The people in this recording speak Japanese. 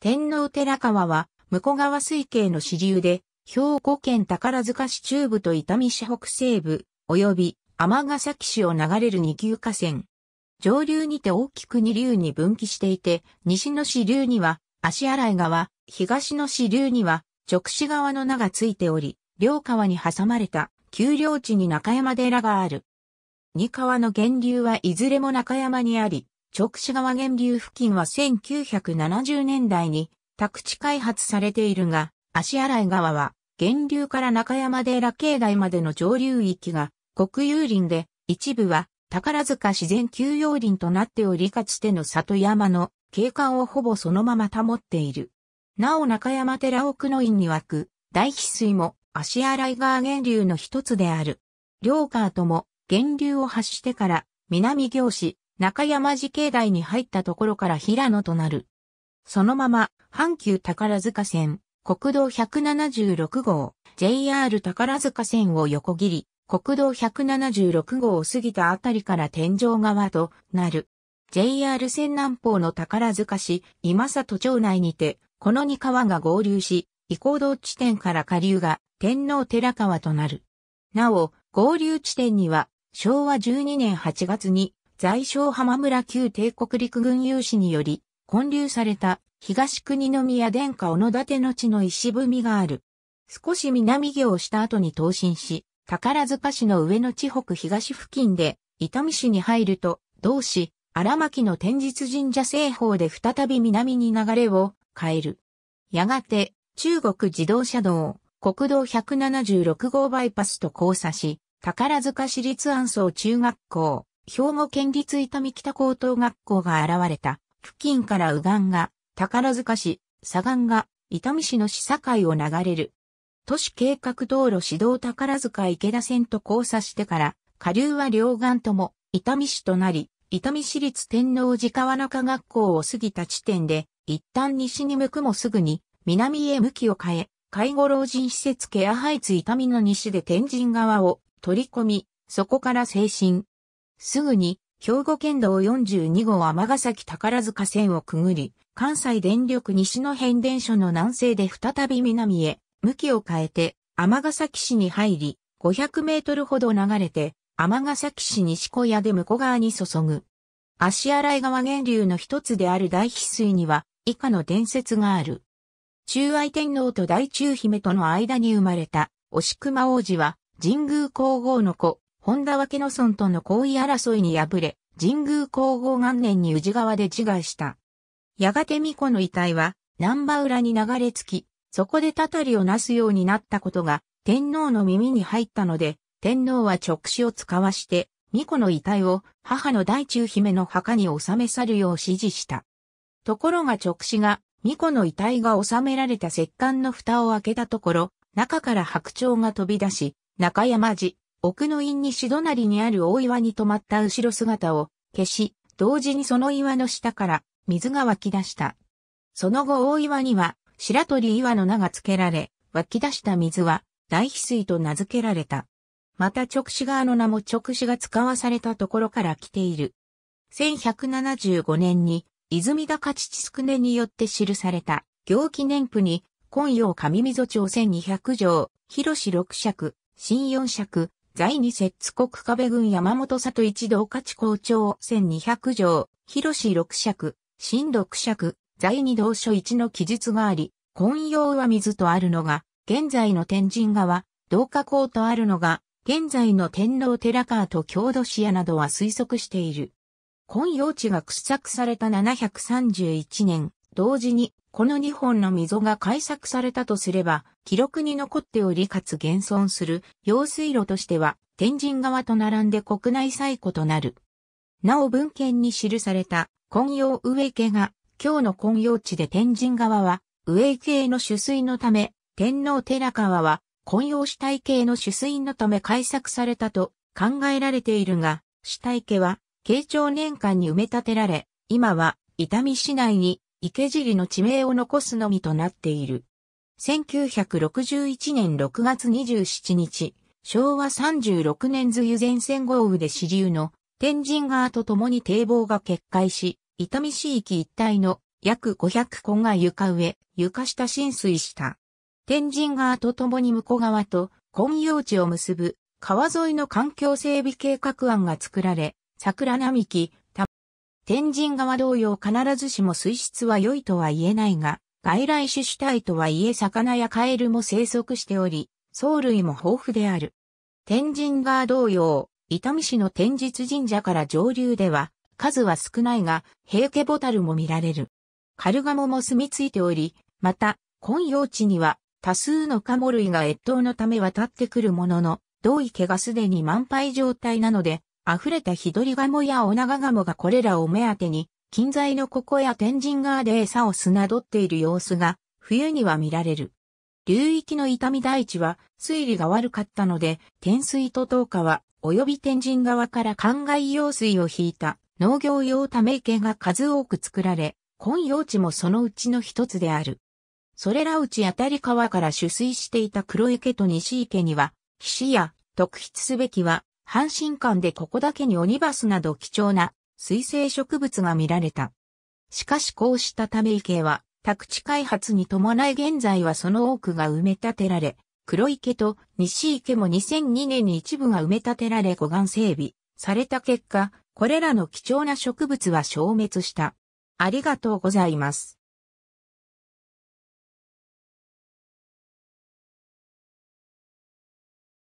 天皇寺川は、向川水系の支流で、兵庫県宝塚市中部と伊丹市北西部、及びヶ崎市を流れる二級河川。上流にて大きく二流に分岐していて、西の支流には足洗川、東の支流には直視川の名がついており、両川に挟まれた丘陵地に中山寺がある。二川の源流はいずれも中山にあり、直視川源流付近は1970年代に宅地開発されているが、足洗川は源流から中山寺境内までの上流域が国有林で、一部は宝塚自然休養林となっておりかつての里山の景観をほぼそのまま保っている。なお中山寺奥の院に湧く大翡翠も足洗川源流の一つである。両川とも源流を発してから南行市、中山寺境内に入ったところから平野となる。そのまま、阪急宝塚線、国道176号、JR 宝塚線を横切り、国道176号を過ぎたあたりから天井側となる。JR 線南方の宝塚市、今里町内にて、この2川が合流し、移行道地点から下流が天皇寺川となる。なお、合流地点には、昭和12年8月に在小浜村旧帝国陸軍有志により、建立された東国宮殿下小野立の地の石踏みがある。少し南行をした後に東進し、宝塚市の上の地北東付近で、伊丹市に入ると、同市、荒牧の天日神社西方で再び南に流れを変える。やがて、中国自動車道、国道176号バイパスと交差し、宝塚市立安総中学校、兵庫県立伊丹北高等学校が現れた、付近から右岸が、宝塚市、左岸が、伊丹市の市境を流れる。都市計画道路指導宝塚池田線と交差してから、下流は両岸とも、伊丹市となり、伊丹市立天王寺川中学校を過ぎた地点で、一旦西に向くもすぐに、南へ向きを変え、介護老人施設ケアハイツ伊丹の西で天神川を取り込み、そこから精神、すぐに、兵庫県道42号尼崎宝塚線をくぐり、関西電力西の変電所の南西で再び南へ、向きを変えて、尼崎市に入り、500メートルほど流れて、尼崎市西小屋で向こう側に注ぐ。足洗川源流の一つである大翡翠には、以下の伝説がある。中愛天皇と大中姫との間に生まれた、押熊王子は、神宮皇后の子、本田脇の村との行為争いに敗れ、神宮皇后元年に宇治川で自害した。やがて巫女の遺体は、南波浦に流れ着き、そこでたたりをなすようになったことが、天皇の耳に入ったので、天皇は直使を使わして、巫女の遺体を母の大中姫の墓に収め去るよう指示した。ところが直使が、巫女の遺体が収められた石棺の蓋を開けたところ、中から白鳥が飛び出し、中山寺、奥の院西隣にある大岩に止まった後ろ姿を消し、同時にその岩の下から水が湧き出した。その後大岩には白鳥岩の名が付けられ、湧き出した水は大翡翠と名付けられた。また直視側の名も直視が使わされたところから来ている。1175年に泉高父宿根によって記された行記年譜に、今陽上溝町1200条、広し六尺、新四尺、在に摂津国壁郡山本里一同価値校長1200条、広六尺、新六尺、在二同書一の記述があり、混用は水とあるのが、現在の天神川、同化港とあるのが、現在の天皇寺川と郷土市屋などは推測している。混用地が掘削された731年、同時にこの2本の溝が開削されたとすれば、記録に残っておりかつ現存する用水路としては、天神川と並んで国内最古となる。なお文献に記された、今葉植家が、今日の今葉地で天神川は、植池への取水のため、天皇寺川は、今葉主体系の取水のため開削されたと考えられているが、主体家は、慶長年間に埋め立てられ、今は、伊丹市内に池尻の地名を残すのみとなっている。1961年6月27日、昭和36年梅雨前線豪雨で支流の天神川と共に堤防が決壊し、伊丹市域一帯の約500戸が床上、床下浸水した。天神川と共に向こう側と根用地を結ぶ川沿いの環境整備計画案が作られ、桜並木、天神川同様必ずしも水質は良いとは言えないが、外来種主体とはいえ魚やカエルも生息しており、藻類も豊富である。天神川同様、伊丹市の天実神社から上流では、数は少ないが、平家ボタルも見られる。カルガモも住み着いており、また、根用地には、多数のカモ類が越冬のため渡ってくるものの、同池がすでに満杯状態なので、溢れた日取り鴨やオナガガモがこれらを目当てに、近在のここや天神川で餌を砂取っている様子が、冬には見られる。流域の痛み大地は水利が悪かったので、天水と東川、及び天神川から灌漑用水を引いた農業用ため池が数多く作られ、混用地もそのうちの一つである。それらうちあたり川から取水していた黒池と西池には、岸や特筆すべきは阪神間でここだけにオニバスなど貴重な水生植物が見られた。しかしこうしたため池は宅地開発に伴い現在はその多くが埋め立てられ、黒池と西池も2002年に一部が埋め立てられ護岸整備された結果、これらの貴重な植物は消滅した。ありがとうございます。